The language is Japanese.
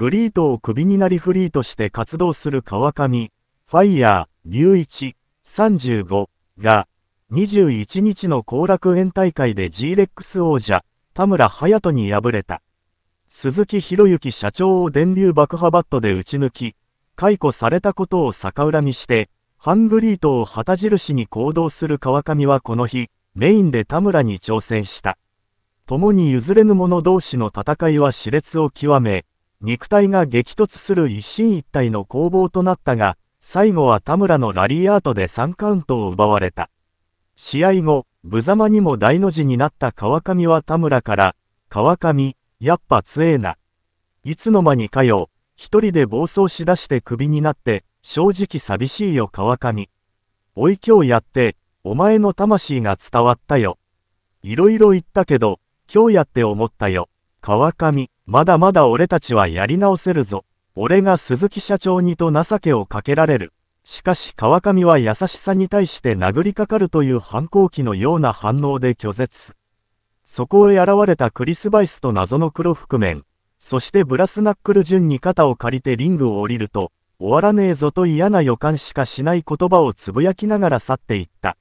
ブリートをクビになりフリーとして活動する川上、ファイヤー、龍一、35が、21日の後楽園大会で G-REX 王者、田村隼人に敗れた。鈴木博之社長を電流爆破バットで打ち抜き、解雇されたことを逆恨みして、ハングリートを旗印に行動する川上はこの日、メインで田村に挑戦した。共に譲れぬ者同士の戦いは熾烈を極め、肉体が激突する一進一退の攻防となったが、最後は田村のラリーアートで3カウントを奪われた。試合後、無様にも大の字になった川上は田村から、川上、やっぱ強えな。いつの間にかよ、一人で暴走しだしてクビになって、正直寂しいよ川上。おい今日やって、お前の魂が伝わったよ。いろいろ言ったけど、今日やって思ったよ。川上、まだまだ俺たちはやり直せるぞ。俺が鈴木社長にと情けをかけられる。しかし川上は優しさに対して殴りかかるという反抗期のような反応で拒絶。そこへ現れたクリス・バイスと謎の黒覆面、そしてブラスナックル順に肩を借りてリングを降りると、終わらねえぞと嫌な予感しかしない言葉をつぶやきながら去っていった。